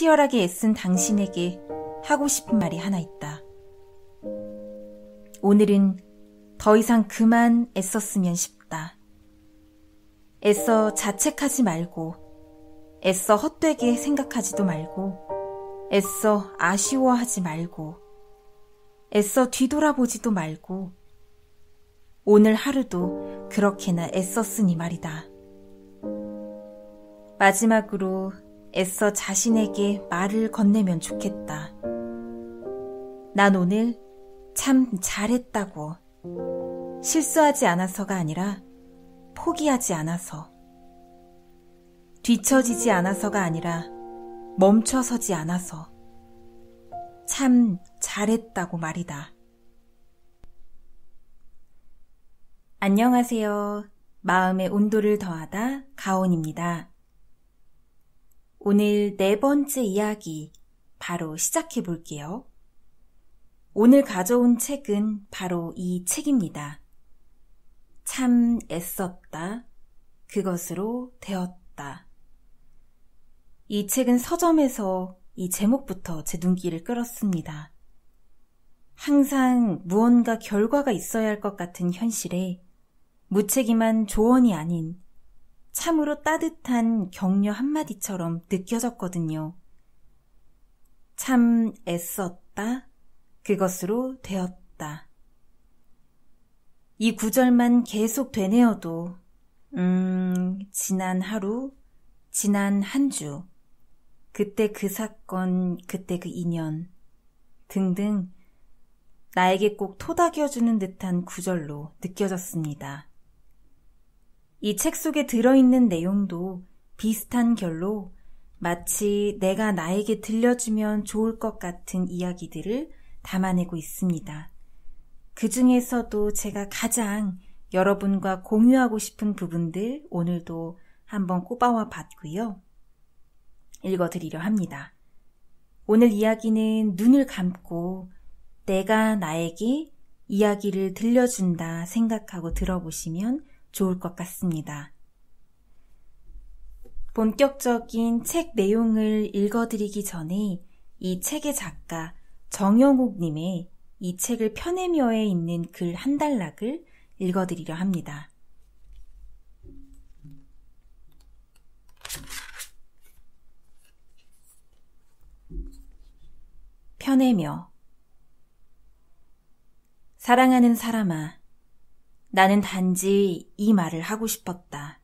치열하게 애쓴 당신에게 하고 싶은 말이 하나 있다. 오늘은 더 이상 그만 애썼으면 싶다. 애써 자책하지 말고, 애써 헛되게 생각하지도 말고, 애써 아쉬워하지 말고, 애써 뒤돌아보지도 말고, 오늘 하루도 그렇게나 애썼으니 말이다. 마지막으로 애써 자신에게 말을 건네면 좋겠다. 난 오늘 참 잘했다고. 실수하지 않아서가 아니라 포기하지 않아서. 뒤처지지 않아서가 아니라 멈춰서지 않아서. 참 잘했다고 말이다. 안녕하세요. 마음의 온도를 더하다 가온입니다. 오늘 네 번째 이야기 바로 시작해 볼게요. 오늘 가져온 책은 바로 이 책입니다. 참 애썼다. 그것으로 되었다. 이 책은 서점에서 이 제목부터 제 눈길을 끌었습니다. 항상 무언가 결과가 있어야 할 것 같은 현실에 무책임한 조언이 아닌 참으로 따뜻한 격려 한마디처럼 느껴졌거든요. 참 애썼다. 그것으로 되었다. 이 구절만 계속 되뇌어도, 음, 지난 하루, 지난 한 주, 그때 그 사건, 그때 그 인연, 등등, 나에게 꼭 토닥여주는 듯한 구절로 느껴졌습니다. 이책 속에 들어있는 내용도 비슷한 결로 마치 내가 나에게 들려주면 좋을 것 같은 이야기들을 담아내고 있습니다. 그 중에서도 제가 가장 여러분과 공유하고 싶은 부분들 오늘도 한번 꼽아와 봤고요. 읽어드리려 합니다. 오늘 이야기는 눈을 감고 내가 나에게 이야기를 들려준다 생각하고 들어보시면 좋을 것 같습니다. 본격적인 책 내용을 읽어드리기 전에 이 책의 작가 정영옥님의 이 책을 펴내며에 있는 글 한 단락을 읽어드리려 합니다. 펴내며 사랑하는 사람아, 나는 단지 이 말을 하고 싶었다.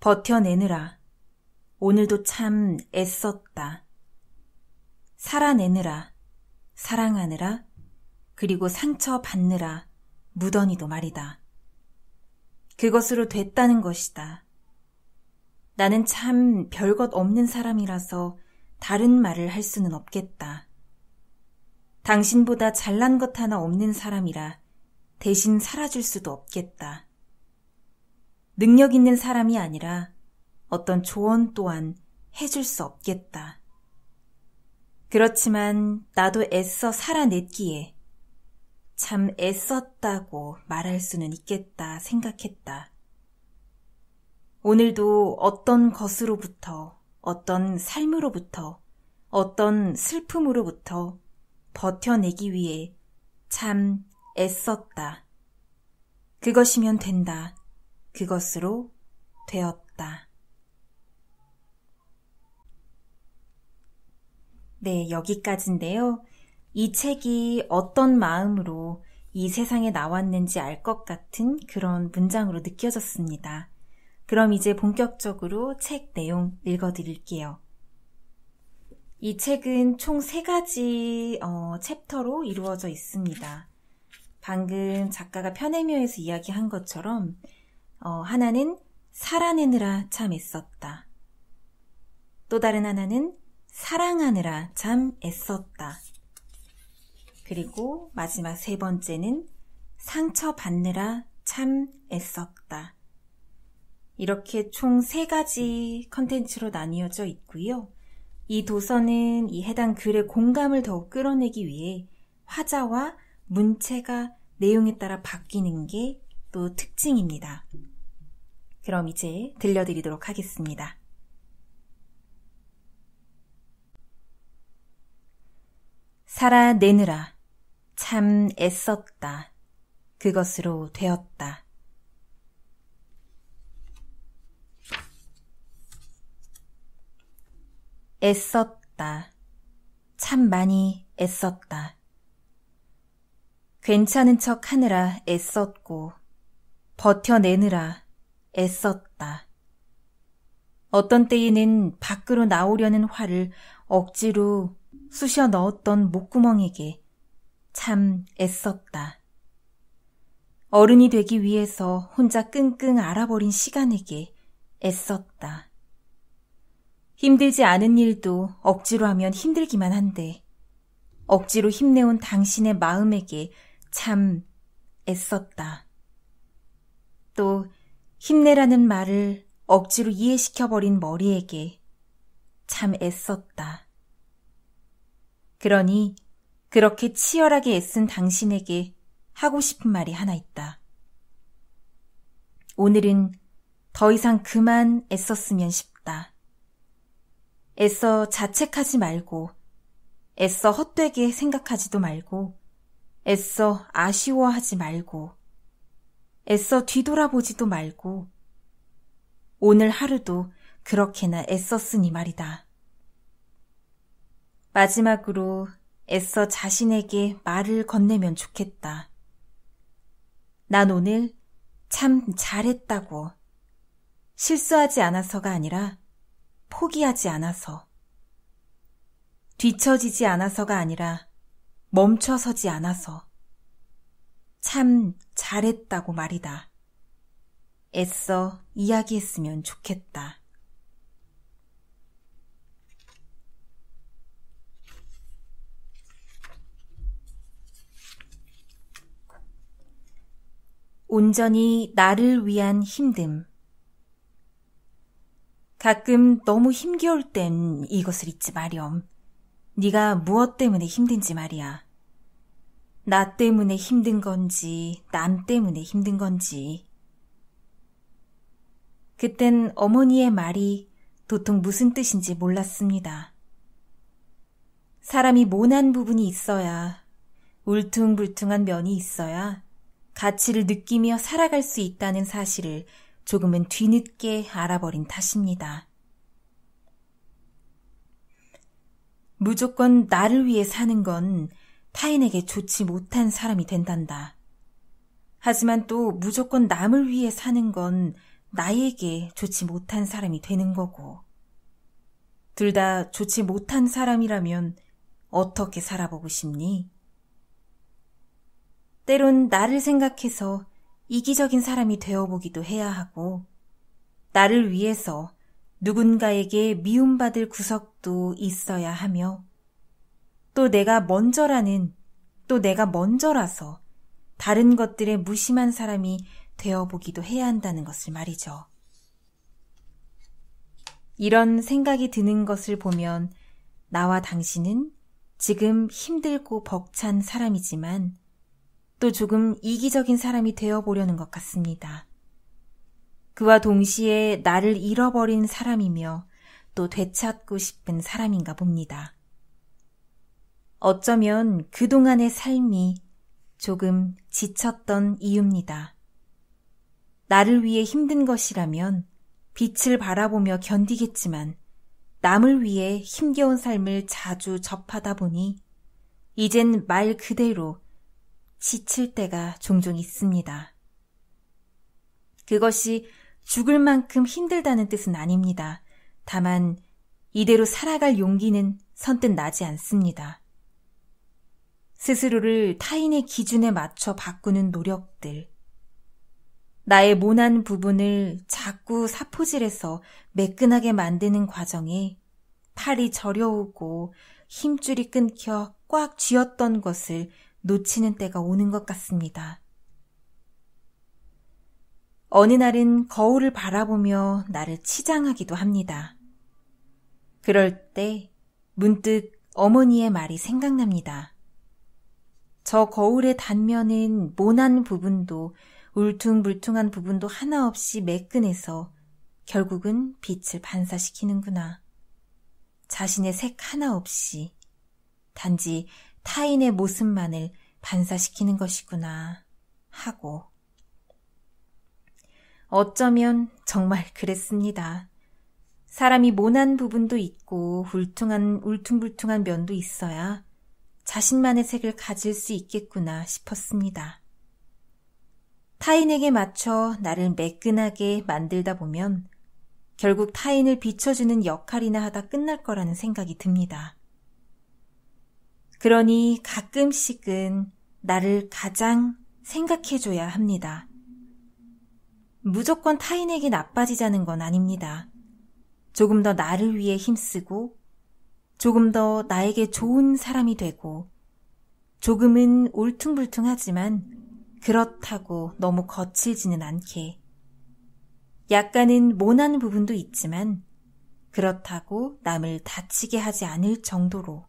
버텨내느라. 오늘도 참 애썼다. 살아내느라, 사랑하느라, 그리고 상처 받느라, 무더니도 말이다. 그것으로 됐다는 것이다. 나는 참 별것 없는 사람이라서 다른 말을 할 수는 없겠다. 당신보다 잘난 것 하나 없는 사람이라 대신 사라질 수도 없겠다. 능력 있는 사람이 아니라 어떤 조언 또한 해줄 수 없겠다. 그렇지만 나도 애써 살아냈기에 참 애썼다고 말할 수는 있겠다 생각했다. 오늘도 어떤 것으로부터 어떤 삶으로부터 어떤 슬픔으로부터 버텨내기 위해 참 애썼다. 그것이면 된다. 그것으로 되었다. 네, 여기까지인데요. 이 책이 어떤 마음으로 이 세상에 나왔는지 알 것 같은 그런 문장으로 느껴졌습니다. 그럼 이제 본격적으로 책 내용 읽어드릴게요. 이 책은 총 세가지 어, 챕터로 이루어져 있습니다. 방금 작가가 편해묘에서 이야기한 것처럼 어, 하나는 살아내느라 참 애썼다. 또 다른 하나는 사랑하느라 참 애썼다. 그리고 마지막 세 번째는 상처받느라 참 애썼다. 이렇게 총 세 가지 컨텐츠로 나뉘어져 있고요. 이 도서는 이 해당 글의 공감을 더욱 끌어내기 위해 화자와 문체가 내용에 따라 바뀌는 게 또 특징입니다. 그럼 이제 들려드리도록 하겠습니다. 살아내느라 참 애썼다. 그것으로 되었다. 애썼다. 참 많이 애썼다. 괜찮은 척 하느라 애썼고, 버텨내느라 애썼다. 어떤 때에는 밖으로 나오려는 화를 억지로 쑤셔 넣었던 목구멍에게 참 애썼다. 어른이 되기 위해서 혼자 끙끙 알아버린 시간에게 애썼다. 힘들지 않은 일도 억지로 하면 힘들기만 한데, 억지로 힘내온 당신의 마음에게 참 애썼다. 또 힘내라는 말을 억지로 이해시켜버린 머리에게 참 애썼다. 그러니 그렇게 치열하게 애쓴 당신에게 하고 싶은 말이 하나 있다. 오늘은 더 이상 그만 애썼으면 싶다. 애써 자책하지 말고, 애써 헛되게 생각하지도 말고, 애써 아쉬워하지 말고, 애써 뒤돌아보지도 말고, 오늘 하루도 그렇게나 애썼으니 말이다. 마지막으로 애써 자신에게 말을 건네면 좋겠다. 난 오늘 참 잘했다고. 실수하지 않아서가 아니라 포기하지 않아서. 뒤처지지 않아서가 아니라 멈춰서지 않아서 참 잘했다고 말이다. 애써 이야기했으면 좋겠다. 온전히 나를 위한 힘듦. 가끔 너무 힘겨울 땐 이것을 잊지 마렴. 네가 무엇 때문에 힘든지 말이야. 나 때문에 힘든 건지, 남 때문에 힘든 건지. 그땐 어머니의 말이 도통 무슨 뜻인지 몰랐습니다. 사람이 모난 부분이 있어야, 울퉁불퉁한 면이 있어야 가치를 느끼며 살아갈 수 있다는 사실을 조금은 뒤늦게 알아버린 탓입니다. 무조건 나를 위해 사는 건 타인에게 좋지 못한 사람이 된단다. 하지만 또 무조건 남을 위해 사는 건 나에게 좋지 못한 사람이 되는 거고. 둘 다 좋지 못한 사람이라면 어떻게 살아보고 싶니? 때론 나를 생각해서 이기적인 사람이 되어보기도 해야 하고, 나를 위해서 누군가에게 미움받을 구석도 있어야 하며 또 내가 먼저라는 또 내가 먼저라서 다른 것들에 무심한 사람이 되어보기도 해야 한다는 것을 말이죠. 이런 생각이 드는 것을 보면 나와 당신은 지금 힘들고 벅찬 사람이지만 또 조금 이기적인 사람이 되어보려는 것 같습니다. 그와 동시에 나를 잃어버린 사람이며 또 되찾고 싶은 사람인가 봅니다. 어쩌면 그동안의 삶이 조금 지쳤던 이유입니다. 나를 위해 힘든 것이라면 빛을 바라보며 견디겠지만 남을 위해 힘겨운 삶을 자주 접하다 보니 이젠 말 그대로 지칠 때가 종종 있습니다. 그것이 죽을 만큼 힘들다는 뜻은 아닙니다. 다만 이대로 살아갈 용기는 선뜻 나지 않습니다. 스스로를 타인의 기준에 맞춰 바꾸는 노력들. 나의 모난 부분을 자꾸 사포질해서 매끈하게 만드는 과정에 팔이 저려오고 힘줄이 끊겨 꽉 쥐었던 것을 놓치는 때가 오는 것 같습니다. 어느 날은 거울을 바라보며 나를 치장하기도 합니다. 그럴 때 문득 어머니의 말이 생각납니다. 저 거울의 단면은 모난 부분도 울퉁불퉁한 부분도 하나 없이 매끈해서 결국은 빛을 반사시키는구나. 자신의 색 하나 없이 단지 타인의 모습만을 반사시키는 것이구나 하고 어쩌면 정말 그랬습니다. 사람이 모난 부분도 있고 울퉁한, 울퉁불퉁한 면도 있어야 자신만의 색을 가질 수 있겠구나 싶었습니다. 타인에게 맞춰 나를 매끈하게 만들다 보면 결국 타인을 비춰주는 역할이나 하다 끝날 거라는 생각이 듭니다. 그러니 가끔씩은 나를 가장 생각해줘야 합니다. 무조건 타인에게 나빠지자는 건 아닙니다. 조금 더 나를 위해 힘쓰고, 조금 더 나에게 좋은 사람이 되고, 조금은 울퉁불퉁하지만 그렇다고 너무 거칠지는 않게. 약간은 모난 부분도 있지만 그렇다고 남을 다치게 하지 않을 정도로.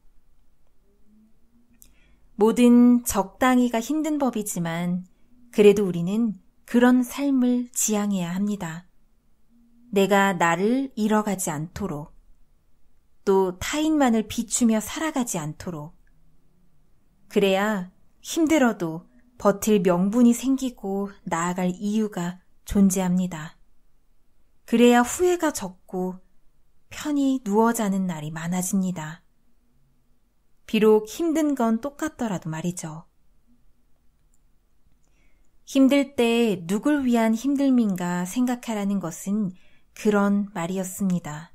모든 적당히가 힘든 법이지만 그래도 우리는 그런 삶을 지향해야 합니다. 내가 나를 잃어가지 않도록, 또 타인만을 비추며 살아가지 않도록. 그래야 힘들어도 버틸 명분이 생기고 나아갈 이유가 존재합니다. 그래야 후회가 적고 편히 누워 자는 날이 많아집니다. 비록 힘든 건 똑같더라도 말이죠. 힘들 때 누굴 위한 힘듦인가 생각하라는 것은 그런 말이었습니다.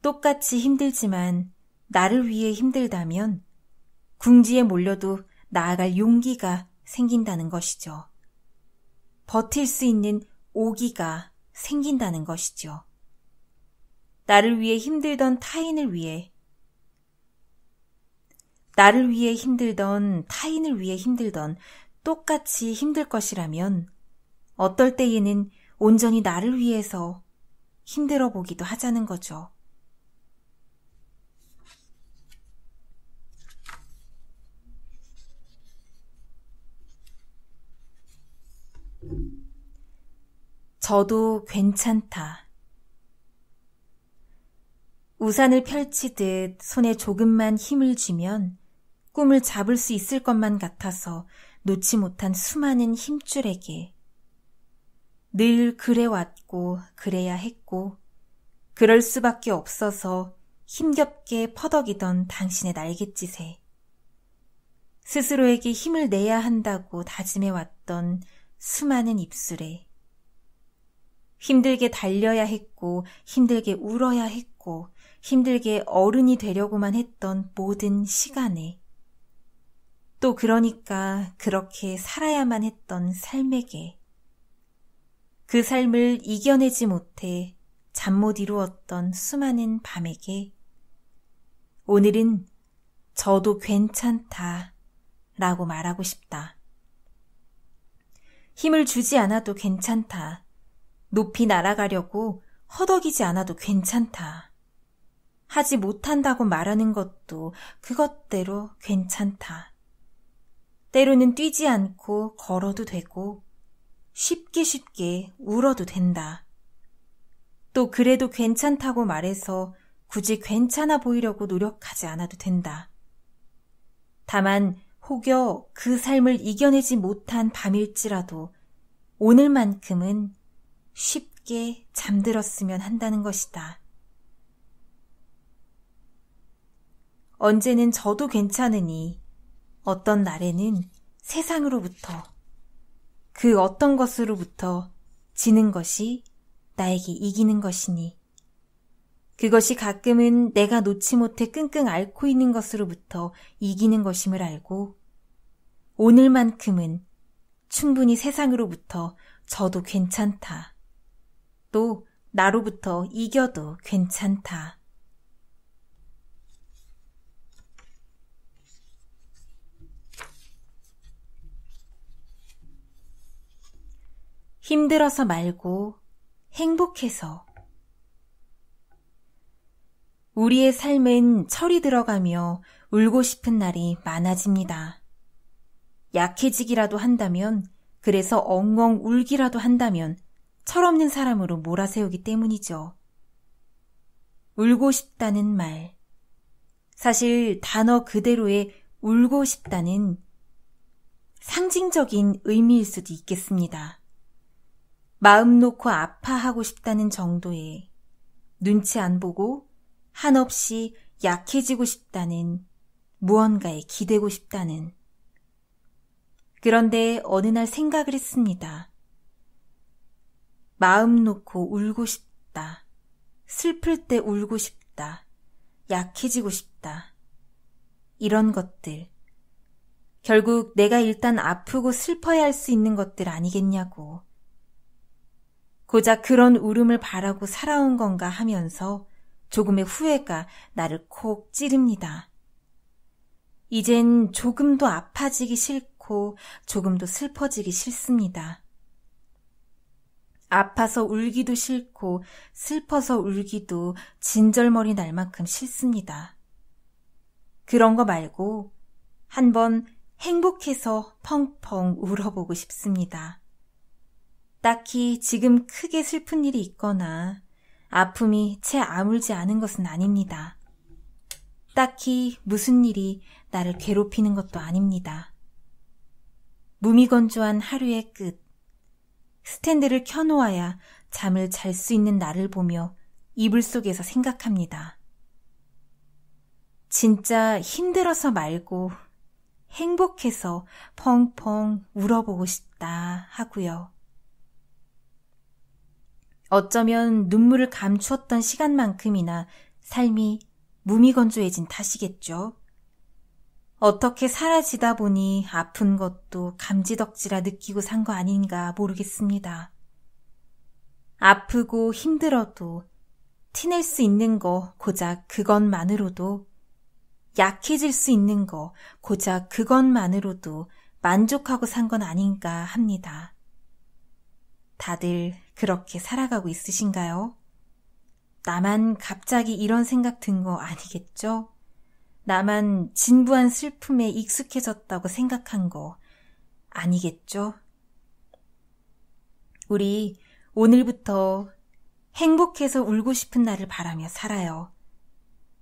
똑같이 힘들지만 나를 위해 힘들다면 궁지에 몰려도 나아갈 용기가 생긴다는 것이죠. 버틸 수 있는 오기가 생긴다는 것이죠. 나를 위해 힘들던 타인을 위해 나를 위해 힘들던 타인을 위해 힘들던 똑같이 힘들 것이라면 어떨 때에는 온전히 나를 위해서 힘들어 보기도 하자는 거죠. 저도 괜찮다. 우산을 펼치듯 손에 조금만 힘을 주면 꿈을 잡을 수 있을 것만 같아서 놓지 못한 수많은 힘줄에게 늘 그래왔고 그래야 했고 그럴 수밖에 없어서 힘겹게 퍼덕이던 당신의 날갯짓에 스스로에게 힘을 내야 한다고 다짐해왔던 수많은 입술에 힘들게 달려야 했고 힘들게 울어야 했고 힘들게 어른이 되려고만 했던 모든 시간에 또 그러니까 그렇게 살아야만 했던 삶에게 그 삶을 이겨내지 못해 잠 못 이루었던 수많은 밤에게 오늘은 저도 괜찮다 라고 말하고 싶다. 힘을 주지 않아도 괜찮다. 높이 날아가려고 허덕이지 않아도 괜찮다. 하지 못한다고 말하는 것도 그것대로 괜찮다. 때로는 뛰지 않고 걸어도 되고 쉽게 쉽게 울어도 된다. 또 그래도 괜찮다고 말해서 굳이 괜찮아 보이려고 노력하지 않아도 된다. 다만 혹여 그 삶을 이겨내지 못한 밤일지라도 오늘만큼은 쉽게 잠들었으면 한다는 것이다. 언제는 저도 괜찮으니 어떤 날에는 세상으로부터 그 어떤 것으로부터 지는 것이 나에게 이기는 것이니 그것이 가끔은 내가 놓지 못해 끙끙 앓고 있는 것으로부터 이기는 것임을 알고 오늘만큼은 충분히 세상으로부터 저도 괜찮다. 또 나로부터 이겨도 괜찮다. 힘들어서 말고 행복해서. 우리의 삶은 철이 들어가며 울고 싶은 날이 많아집니다. 약해지기라도 한다면, 그래서 엉엉 울기라도 한다면, 철없는 사람으로 몰아세우기 때문이죠. 울고 싶다는 말. 사실 단어 그대로의 울고 싶다는 상징적인 의미일 수도 있겠습니다. 마음 놓고 아파하고 싶다는 정도에 눈치 안 보고 한없이 약해지고 싶다는 무언가에 기대고 싶다는 그런데 어느 날 생각을 했습니다. 마음 놓고 울고 싶다. 슬플 때 울고 싶다. 약해지고 싶다. 이런 것들. 결국 내가 일단 아프고 슬퍼야 할 수 있는 것들 아니겠냐고. 고작 그런 울음을 바라고 살아온 건가 하면서 조금의 후회가 나를 콕 찌릅니다. 이젠 조금도 아파지기 싫고 조금도 슬퍼지기 싫습니다. 아파서 울기도 싫고 슬퍼서 울기도 진절머리 날 만큼 싫습니다. 그런 거 말고 한번 행복해서 펑펑 울어보고 싶습니다. 딱히 지금 크게 슬픈 일이 있거나 아픔이 채 아물지 않은 것은 아닙니다. 딱히 무슨 일이 나를 괴롭히는 것도 아닙니다. 무미건조한 하루의 끝. 스탠드를 켜놓아야 잠을 잘 수 있는 나를 보며 이불 속에서 생각합니다. 진짜 힘들어서 말고 행복해서 펑펑 울어보고 싶다 하고요. 어쩌면 눈물을 감추었던 시간만큼이나 삶이 무미건조해진 탓이겠죠. 어떻게 사라지다 보니 아픈 것도 감지덕지라 느끼고 산 거 아닌가 모르겠습니다. 아프고 힘들어도 티낼 수 있는 거 고작 그것만으로도 약해질 수 있는 거 고작 그것만으로도 만족하고 산 건 아닌가 합니다. 다들 그렇게 살아가고 있으신가요? 나만 갑자기 이런 생각 든 거 아니겠죠? 나만 진부한 슬픔에 익숙해졌다고 생각한 거 아니겠죠? 우리 오늘부터 행복해서 울고 싶은 날을 바라며 살아요.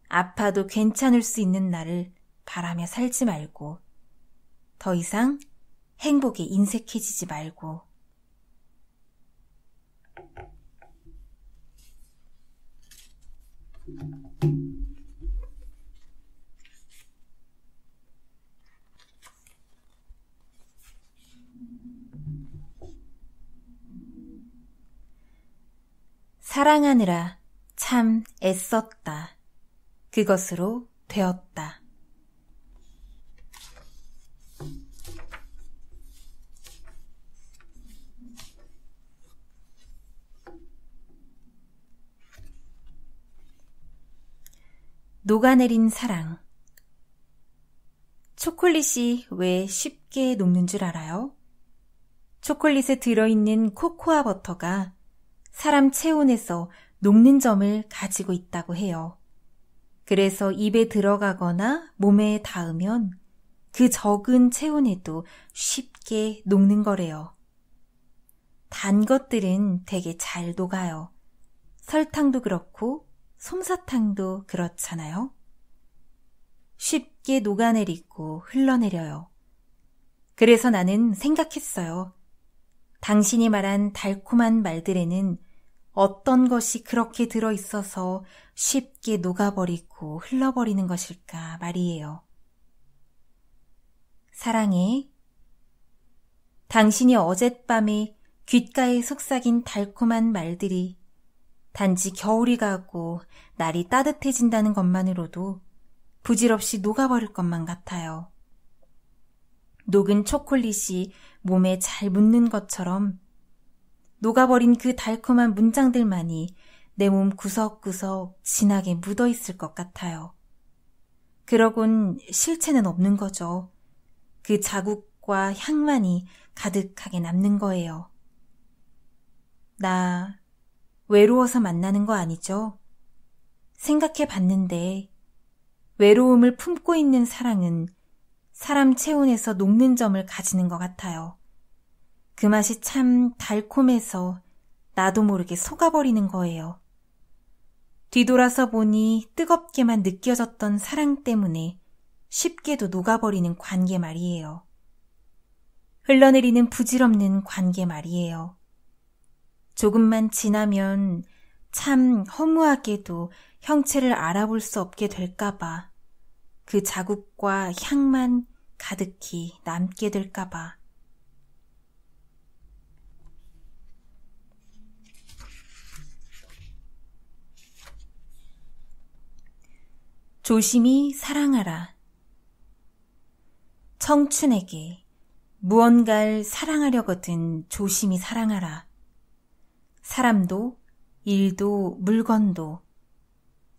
아파도 괜찮을 수 있는 날을 바라며 살지 말고, 더 이상 행복에 인색해지지 말고, 사랑하느라 참 애썼다. 그것으로 되었다. 녹아내린 사랑. 초콜릿이 왜 쉽게 녹는 줄 알아요? 초콜릿에 들어있는 코코아 버터가 사람 체온에서 녹는 점을 가지고 있다고 해요. 그래서 입에 들어가거나 몸에 닿으면 그 적은 체온에도 쉽게 녹는 거래요. 단 것들은 되게 잘 녹아요. 설탕도 그렇고 솜사탕도 그렇잖아요. 쉽게 녹아내리고 흘러내려요. 그래서 나는 생각했어요. 당신이 말한 달콤한 말들에는 어떤 것이 그렇게 들어있어서 쉽게 녹아버리고 흘러버리는 것일까 말이에요. 사랑해. 당신이 어젯밤에 귓가에 속삭인 달콤한 말들이 단지 겨울이 가고 날이 따뜻해진다는 것만으로도 부질없이 녹아버릴 것만 같아요. 녹은 초콜릿이 몸에 잘 묻는 것처럼 녹아버린 그 달콤한 문장들만이 내 몸 구석구석 진하게 묻어 있을 것 같아요. 그러곤 실체는 없는 거죠. 그 자국과 향만이 가득하게 남는 거예요. 나 외로워서 만나는 거 아니죠? 생각해 봤는데, 외로움을 품고 있는 사랑은 사람 체온에서 녹는 점을 가지는 것 같아요. 그 맛이 참 달콤해서 나도 모르게 속아버리는 거예요. 뒤돌아서 보니 뜨겁게만 느껴졌던 사랑 때문에 쉽게도 녹아버리는 관계 말이에요. 흘러내리는 부질없는 관계 말이에요. 조금만 지나면 참 허무하게도 형체를 알아볼 수 없게 될까봐 그 자국과 향만 가득히 남게 될까봐 조심히 사랑하라. 청춘에게 무언가를 사랑하려거든 조심히 사랑하라. 사람도, 일도, 물건도.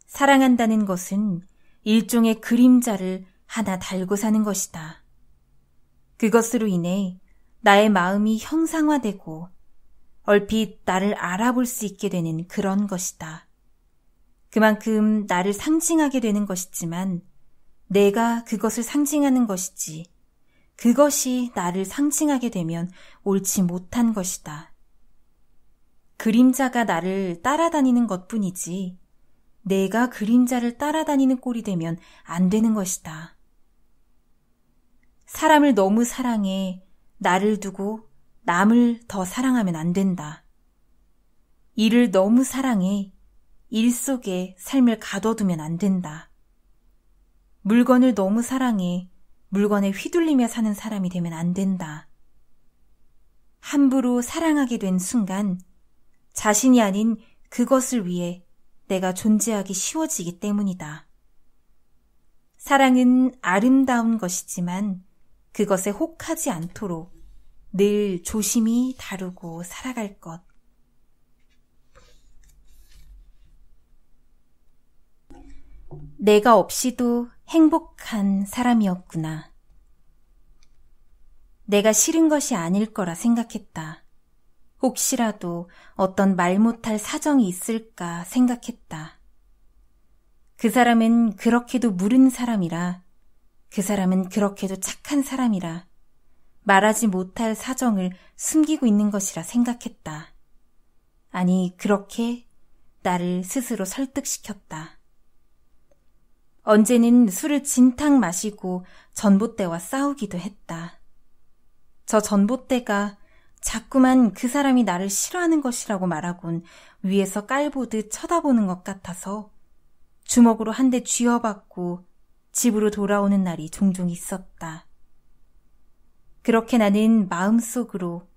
사랑한다는 것은 일종의 그림자를 하나 달고 사는 것이다. 그것으로 인해 나의 마음이 형상화되고 얼핏 나를 알아볼 수 있게 되는 그런 것이다. 그만큼 나를 상징하게 되는 것이지만 내가 그것을 상징하는 것이지 그것이 나를 상징하게 되면 옳지 못한 것이다. 그림자가 나를 따라다니는 것 뿐이지, 내가 그림자를 따라다니는 꼴이 되면 안 되는 것이다. 사람을 너무 사랑해 나를 두고 남을 더 사랑하면 안 된다. 일을 너무 사랑해 일 속에 삶을 가둬두면 안 된다. 물건을 너무 사랑해 물건에 휘둘리며 사는 사람이 되면 안 된다. 함부로 사랑하게 된 순간 자신이 아닌 그것을 위해 내가 존재하기 쉬워지기 때문이다. 사랑은 아름다운 것이지만 그것에 혹하지 않도록 늘 조심히 다루고 살아갈 것. 내가 없이도 행복한 사람이었구나. 내가 싫은 것이 아닐 거라 생각했다. 혹시라도 어떤 말 못할 사정이 있을까 생각했다. 그 사람은 그렇게도 무른 사람이라, 그 사람은 그렇게도 착한 사람이라, 말하지 못할 사정을 숨기고 있는 것이라 생각했다. 아니, 그렇게 나를 스스로 설득시켰다. 언제는 술을 진탕 마시고 전봇대와 싸우기도 했다. 저 전봇대가 자꾸만 그 사람이 나를 싫어하는 것이라고 말하곤 위에서 깔보듯 쳐다보는 것 같아서 주먹으로 한 대 쥐어받고 집으로 돌아오는 날이 종종 있었다. 그렇게 나는 마음속으로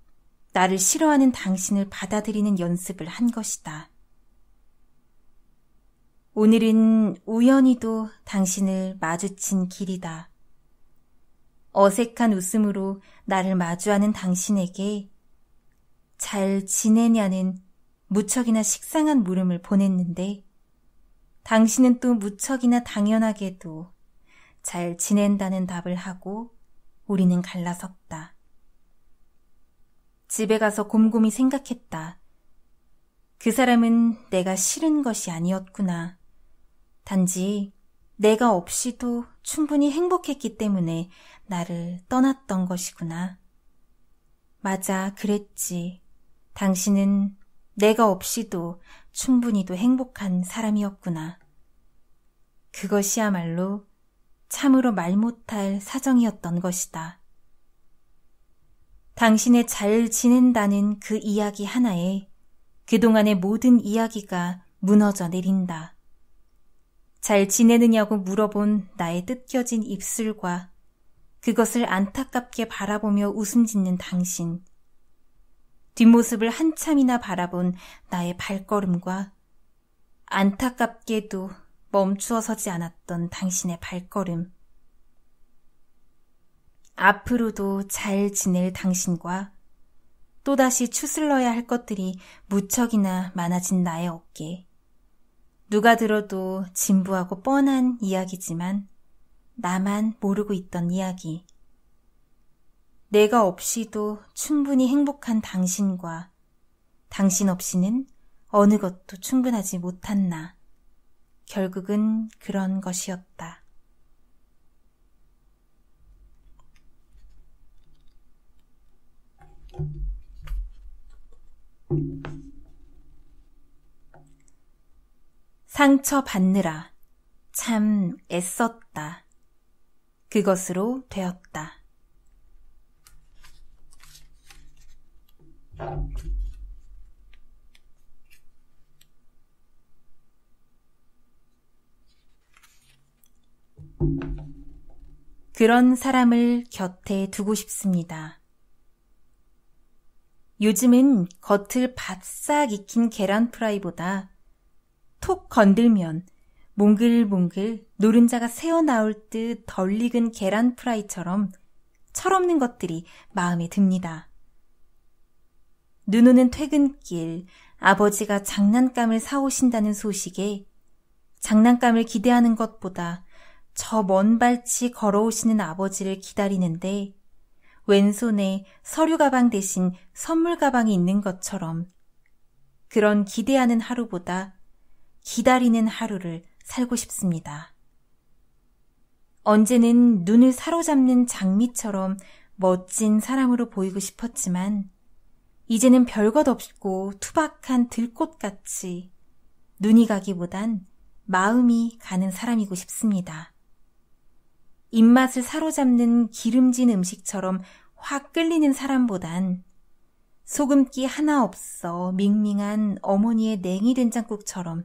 나를 싫어하는 당신을 받아들이는 연습을 한 것이다. 오늘은 우연히도 당신을 마주친 길이다. 어색한 웃음으로 나를 마주하는 당신에게 잘 지내냐는 무척이나 식상한 물음을 보냈는데 당신은 또 무척이나 당연하게도 잘 지낸다는 답을 하고 우리는 갈라섰다. 집에 가서 곰곰이 생각했다. 그 사람은 내가 싫은 것이 아니었구나. 단지 내가 없이도 충분히 행복했기 때문에 나를 떠났던 것이구나. 맞아, 그랬지. 당신은 내가 없이도 충분히도 행복한 사람이었구나. 그것이야말로 참으로 말 못할 사정이었던 것이다. 당신의 잘 지낸다는 그 이야기 하나에 그동안의 모든 이야기가 무너져 내린다. 잘 지내느냐고 물어본 나의 뜯겨진 입술과 그것을 안타깝게 바라보며 웃음 짓는 당신. 뒷모습을 한참이나 바라본 나의 발걸음과 안타깝게도 멈추어 서지 않았던 당신의 발걸음. 앞으로도 잘 지낼 당신과 또다시 추슬러야 할 것들이 무척이나 많아진 나의 어깨. 누가 들어도 진부하고 뻔한 이야기지만 나만 모르고 있던 이야기. 내가 없이도 충분히 행복한 당신과 당신 없이는 어느 것도 충분하지 못한 나. 결국은 그런 것이었다. 상처 받느라 참 애썼다. 그것으로 되었다. 그런 사람을 곁에 두고 싶습니다. 요즘은 겉을 바싹 익힌 계란 프라이보다 톡 건들면 몽글몽글 노른자가 새어나올 듯 덜 익은 계란 프라이처럼 철없는 것들이 마음에 듭니다. 눈오는 퇴근길 아버지가 장난감을 사오신다는 소식에 장난감을 기대하는 것보다 저 먼 발치 걸어오시는 아버지를 기다리는데 왼손에 서류 가방 대신 선물 가방이 있는 것처럼 그런 기대하는 하루보다 기다리는 하루를 살고 싶습니다. 언제는 눈을 사로잡는 장미처럼 멋진 사람으로 보이고 싶었지만 이제는 별것 없고 투박한 들꽃같이 눈이 가기보단 마음이 가는 사람이고 싶습니다. 입맛을 사로잡는 기름진 음식처럼 확 끌리는 사람보단 소금기 하나 없어 밍밍한 어머니의 냉이 된장국처럼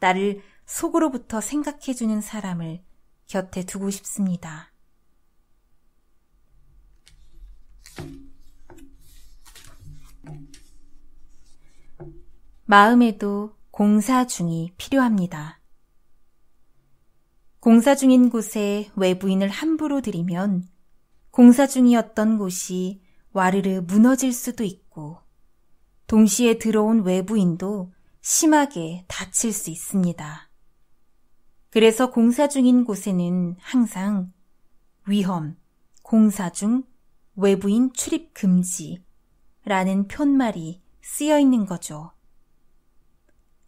나를 속으로부터 생각해주는 사람을 곁에 두고 싶습니다. 마음에도 공사 중이 필요합니다. 공사 중인 곳에 외부인을 함부로 들이면 공사 중이었던 곳이 와르르 무너질 수도 있고 동시에 들어온 외부인도 심하게 다칠 수 있습니다. 그래서 공사 중인 곳에는 항상 위험, 공사 중, 외부인 출입 금지라는 편말이 쓰여 있는 거죠.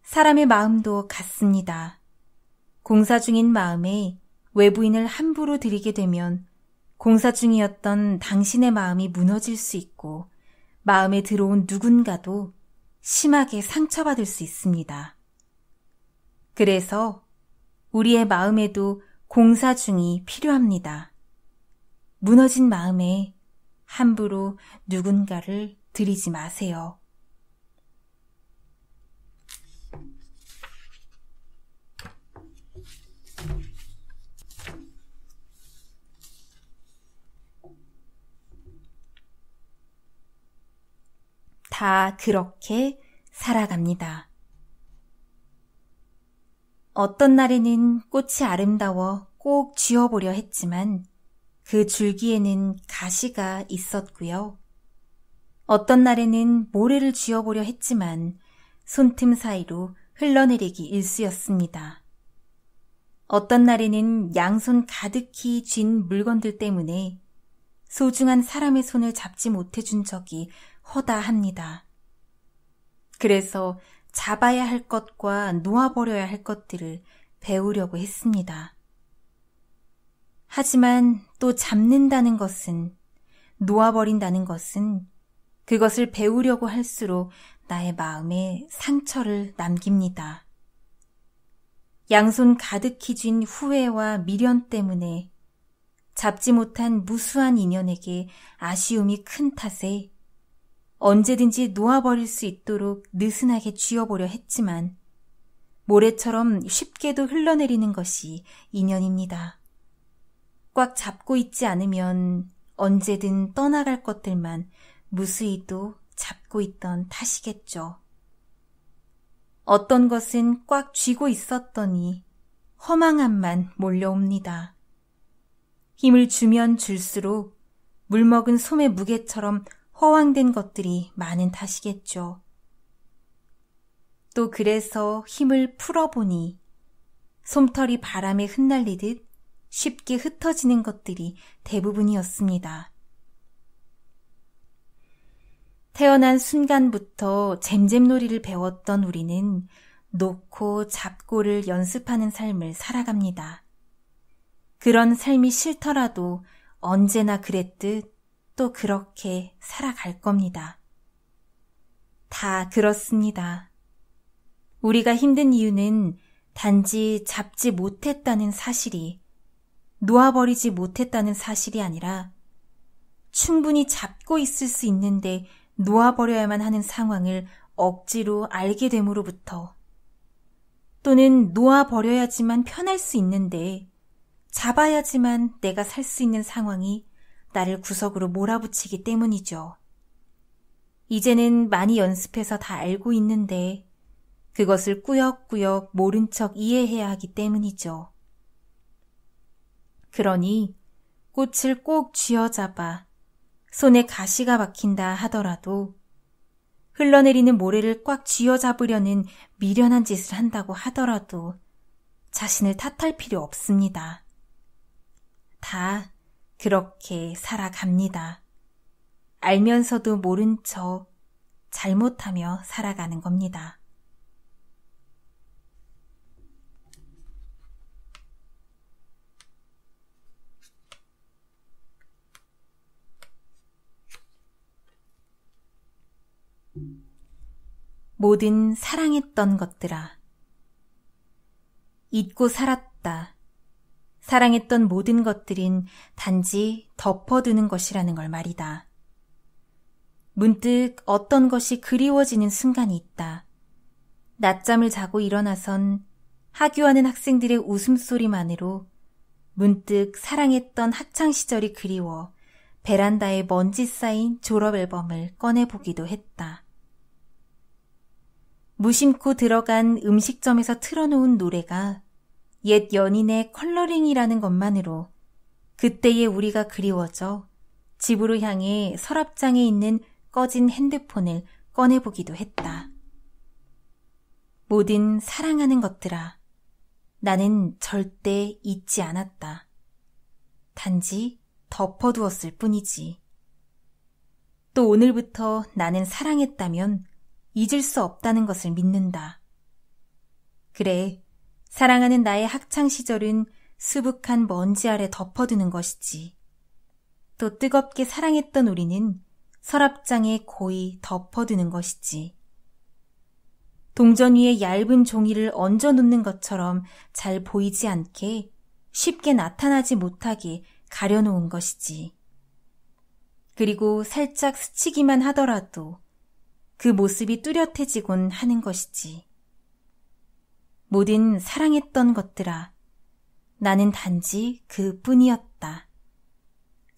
사람의 마음도 같습니다. 공사 중인 마음에 외부인을 함부로 들이게 되면 공사 중이었던 당신의 마음이 무너질 수 있고 마음에 들어온 누군가도 심하게 상처받을 수 있습니다. 그래서 우리의 마음에도 공사 중이 필요합니다. 무너진 마음에 함부로 누군가를 들이지 마세요. 다 그렇게 살아갑니다. 어떤 날에는 꽃이 아름다워 꼭 쥐어보려 했지만 그 줄기에는 가시가 있었고요. 어떤 날에는 모래를 쥐어보려 했지만 손틈 사이로 흘러내리기 일쑤였습니다. 어떤 날에는 양손 가득히 쥔 물건들 때문에 소중한 사람의 손을 잡지 못해준 적이 허다합니다. 그래서 잡아야 할 것과 놓아버려야 할 것들을 배우려고 했습니다. 하지만 또 잡는다는 것은, 놓아버린다는 것은 그것을 배우려고 할수록 나의 마음에 상처를 남깁니다. 양손 가득히 쥔 후회와 미련 때문에 잡지 못한 무수한 인연에게 아쉬움이 큰 탓에 언제든지 놓아버릴 수 있도록 느슨하게 쥐어보려 했지만 모래처럼 쉽게도 흘러내리는 것이 인연입니다. 꽉 잡고 있지 않으면 언제든 떠나갈 것들만 무수히 도 잡고 있던 탓이겠죠. 어떤 것은 꽉 쥐고 있었더니 허망함만 몰려옵니다. 힘을 주면 줄수록 물먹은 솜의 무게처럼 허황된 것들이 많은 탓이겠죠. 또 그래서 힘을 풀어보니 솜털이 바람에 흩날리듯 쉽게 흩어지는 것들이 대부분이었습니다. 태어난 순간부터 잼잼놀이를 배웠던 우리는 놓고 잡고를 연습하는 삶을 살아갑니다. 그런 삶이 싫더라도 언제나 그랬듯 또 그렇게 살아갈 겁니다. 다 그렇습니다. 우리가 힘든 이유는 단지 잡지 못했다는 사실이 놓아버리지 못했다는 사실이 아니라 충분히 잡고 있을 수 있는데 놓아버려야만 하는 상황을 억지로 알게 됨으로부터 또는 놓아버려야지만 편할 수 있는데 잡아야지만 내가 살 수 있는 상황이 나를 구석으로 몰아붙이기 때문이죠. 이제는 많이 연습해서 다 알고 있는데 그것을 꾸역꾸역 모른 척 이해해야 하기 때문이죠. 그러니 꽃을 꼭 쥐어잡아 손에 가시가 박힌다 하더라도 흘러내리는 모래를 꽉 쥐어잡으려는 미련한 짓을 한다고 하더라도 자신을 탓할 필요 없습니다. 다 그렇게 살아갑니다. 알면서도 모른 척 잘못하며 살아가는 겁니다. 모든 사랑했던 것들아, 잊고 살았다. 사랑했던 모든 것들인 단지 덮어두는 것이라는 걸 말이다. 문득 어떤 것이 그리워지는 순간이 있다. 낮잠을 자고 일어나선 하교하는 학생들의 웃음소리만으로 문득 사랑했던 학창시절이 그리워 베란다에 먼지 쌓인 졸업 앨범을 꺼내보기도 했다. 무심코 들어간 음식점에서 틀어놓은 노래가 옛 연인의 컬러링이라는 것만으로 그때의 우리가 그리워져 집으로 향해 서랍장에 있는 꺼진 핸드폰을 꺼내보기도 했다. 모든 사랑하는 것들아, 나는 절대 잊지 않았다. 단지 덮어두었을 뿐이지. 또 오늘부터 나는 사랑했다면 잊을 수 없다는 것을 믿는다. 그래, 사랑하는 나의 학창 시절은 수북한 먼지 아래 덮어두는 것이지. 또 뜨겁게 사랑했던 우리는 서랍장에 고이 덮어두는 것이지. 동전 위에 얇은 종이를 얹어 놓는 것처럼 잘 보이지 않게 쉽게 나타나지 못하게 가려놓은 것이지. 그리고 살짝 스치기만 하더라도 그 모습이 뚜렷해지곤 하는 것이지. 모든 사랑했던 것들아, 나는 단지 그 뿐이었다.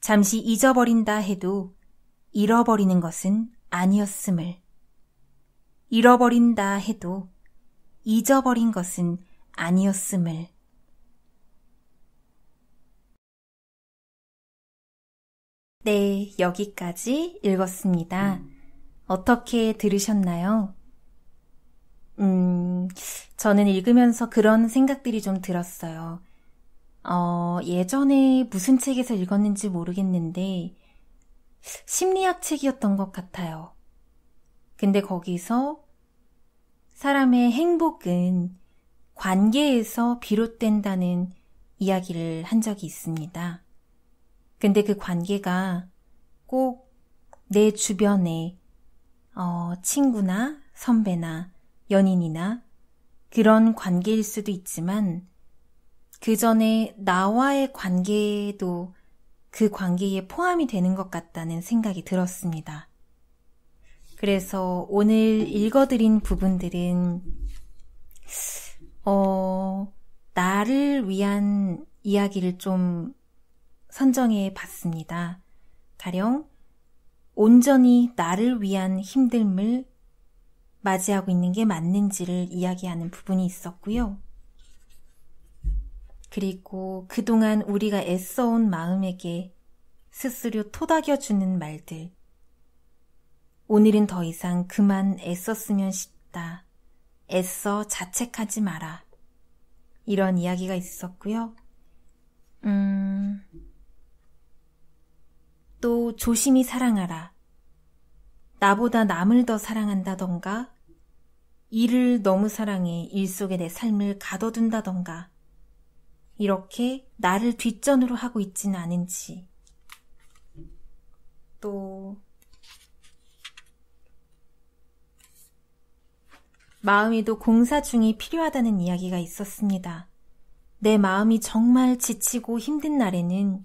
잠시 잊어버린다 해도 잃어버리는 것은 아니었음을. 잃어버린다 해도 잊어버린 것은 아니었음을. 네, 여기까지 읽었습니다. 어떻게 들으셨나요? 음, 저는 읽으면서 그런 생각들이 좀 들었어요. 어, 예전에 무슨 책에서 읽었는지 모르겠는데, 심리학 책이었던 것 같아요. 근데 거기서 사람의 행복은 관계에서 비롯된다는 이야기를 한 적이 있습니다. 근데 그 관계가 꼭 내 주변에 어, 친구나 선배나 연인이나 그런 관계일 수도 있지만 그 전에 나와의 관계도 그 관계에 포함이 되는 것 같다는 생각이 들었습니다. 그래서 오늘 읽어드린 부분들은, 어, 나를 위한 이야기를 좀 선정해 봤습니다. 가령, 온전히 나를 위한 힘듦을 맞이하고 있는 게 맞는지를 이야기하는 부분이 있었고요. 그리고 그동안 우리가 애써온 마음에게 스스로 토닥여주는 말들. 오늘은 더 이상 그만 애썼으면 싶다. 애써 자책하지 마라. 이런 이야기가 있었고요. 음, 또 조심히 사랑하라. 나보다 남을 더 사랑한다던가, 일을 너무 사랑해 일 속에 내 삶을 가둬둔다던가, 이렇게 나를 뒷전으로 하고 있지는 않은지, 또, 마음에도 공사 중이 필요하다는 이야기가 있었습니다. 내 마음이 정말 지치고 힘든 날에는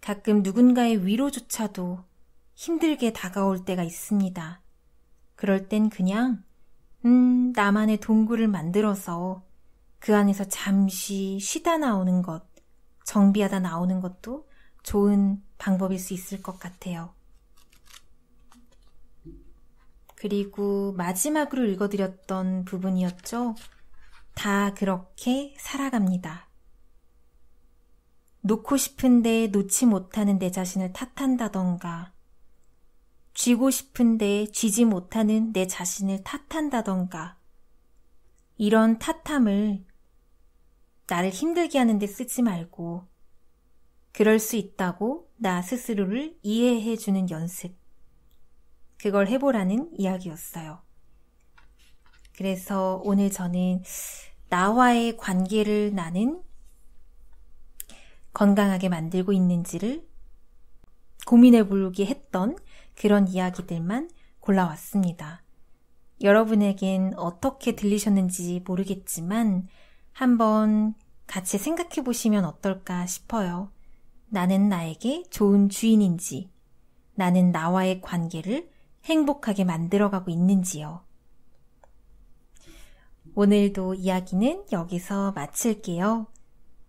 가끔 누군가의 위로조차도 힘들게 다가올 때가 있습니다. 그럴 땐 그냥, 음, 나만의 동굴을 만들어서 그 안에서 잠시 쉬다 나오는 것, 정비하다 나오는 것도 좋은 방법일 수 있을 것 같아요. 그리고 마지막으로 읽어드렸던 부분이었죠. 다 그렇게 살아갑니다. 놓고 싶은데 놓지 못하는 내 자신을 탓한다던가, 쥐고 싶은데 쥐지 못하는 내 자신을 탓한다던가 이런 탓함을 나를 힘들게 하는데 쓰지 말고 그럴 수 있다고 나 스스로를 이해해 주는 연습. 그걸 해보라는 이야기였어요. 그래서 오늘 저는 나와의 관계를 나는 건강하게 만들고 있는지를 고민해 보기 했던 그런 이야기들만 골라왔습니다. 여러분에겐 어떻게 들리셨는지 모르겠지만 한번 같이 생각해 보시면 어떨까 싶어요. 나는 나에게 좋은 주인인지, 나는 나와의 관계를 행복하게 만들어가고 있는지요. 오늘도 이야기는 여기서 마칠게요.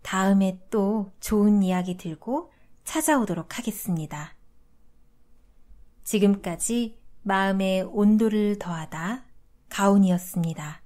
다음에 또 좋은 이야기 들고 찾아오도록 하겠습니다. 지금까지 마음의 온도를 더하다 가온이었습니다.